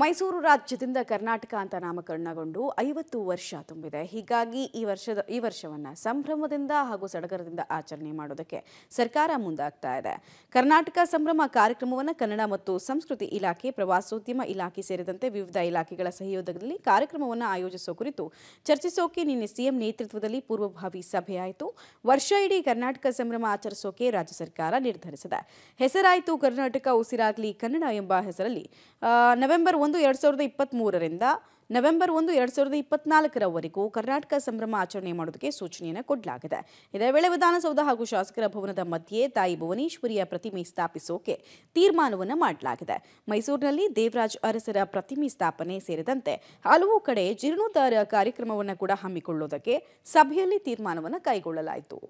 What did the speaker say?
ಮೈಸೂರು ರಾಜ್ಯದಿಂದ ಕರ್ನಾಟಕ ಅಂತ ನಾಮಕರಣಗೊಂಡು ಐವತ್ತು ವರ್ಷ ತುಂಬಿದೆ ಹೀಗಾಗಿ ಈ ವರ್ಷದ ಈ ವರ್ಷವನ್ನು ಸಂಭ್ರಮದಿಂದ ಹಾಗೂ ಸಡಗರದಿಂದ ಆಚರಣೆ ಮಾಡೋದಕ್ಕೆ ಸರ್ಕಾರ ಮುಂದಾಗ್ತಾ ಇದೆ ಕರ್ನಾಟಕ ಸಂಭ್ರಮ ಕಾರ್ಯಕ್ರಮವನ್ನು ಕನ್ನಡ ಮತ್ತು ಸಂಸ್ಕೃತಿ ಇಲಾಖೆ ಪ್ರವಾಸೋದ್ಯಮ ಇಲಾಖೆ ಸೇರಿದಂತೆ ವಿವಿಧ ಇಲಾಖೆಗಳ ಸಹಯೋಗದಲ್ಲಿ ಕಾರ್ಯಕ್ರಮವನ್ನು ಆಯೋಜಿಸುವ ಕುರಿತು ಚರ್ಚಿಸೋಕೆ ನಿನ್ನೆ ಸಿಎಂ ನೇತೃತ್ವದಲ್ಲಿ ಪೂರ್ವಭಾವಿ ಸಭೆಯಾಯಿತು ವರ್ಷ ಇಡೀ ಕರ್ನಾಟಕ ಸಂಭ್ರಮ ಆಚರಿಸೋಕೆ ರಾಜ್ಯ ಸರ್ಕಾರ ನಿರ್ಧರಿಸಿದೆ ಹೆಸರಾಯಿತು ಕರ್ನಾಟಕ ಉಸಿರಾಗಲಿ ಕನ್ನಡ ಎಂಬ ಹೆಸರಲ್ಲಿ ನವೆಂಬರ್ ಒಂದು ಎರಡು ಸಾವಿರದ ಇಪ್ಪತ್ತ್ಮೂರರಿಂದ ನವೆಂಬರ್ ಒಂದು ಎರಡು ಸಾವಿರದ ಇಪ್ಪತ್ನಾಲ್ಕರವರೆಗೂ ಕರ್ನಾಟಕ ಸಂಭ್ರಮ ಆಚರಣೆ ಮಾಡೋದಕ್ಕೆ ಸೂಚನೆಯನ್ನು ಕೊಡಲಾಗಿದೆ ಇದೇ ವೇಳೆ ವಿಧಾನಸೌಧ ಹಾಗೂ ಶಾಸಕರ ಭವನದ ಮಧ್ಯೆ ತಾಯಿ ಭುವನೇಶ್ವರಿಯ ಪ್ರತಿಮೆ ಸ್ಥಾಪಿಸೋಕೆ ತೀರ್ಮಾನವನ್ನು ಮಾಡಲಾಗಿದೆ ಮೈಸೂರಿನಲ್ಲಿ ದೇವರಾಜ್ ಅರಸರ ಪ್ರತಿಮೆ ಸ್ಥಾಪನೆ ಸೇರಿದಂತೆ ಹಲವು ಕಡೆ ಜೀರ್ಣೋದ್ಧಾರ ಕಾರ್ಯಕ್ರಮವನ್ನು ಕೂಡ ಹಮ್ಮಿಕೊಳ್ಳುವುದಕ್ಕೆ ಸಭೆಯಲ್ಲಿ ತೀರ್ಮಾನವನ್ನು ಕೈಗೊಳ್ಳಲಾಯಿತು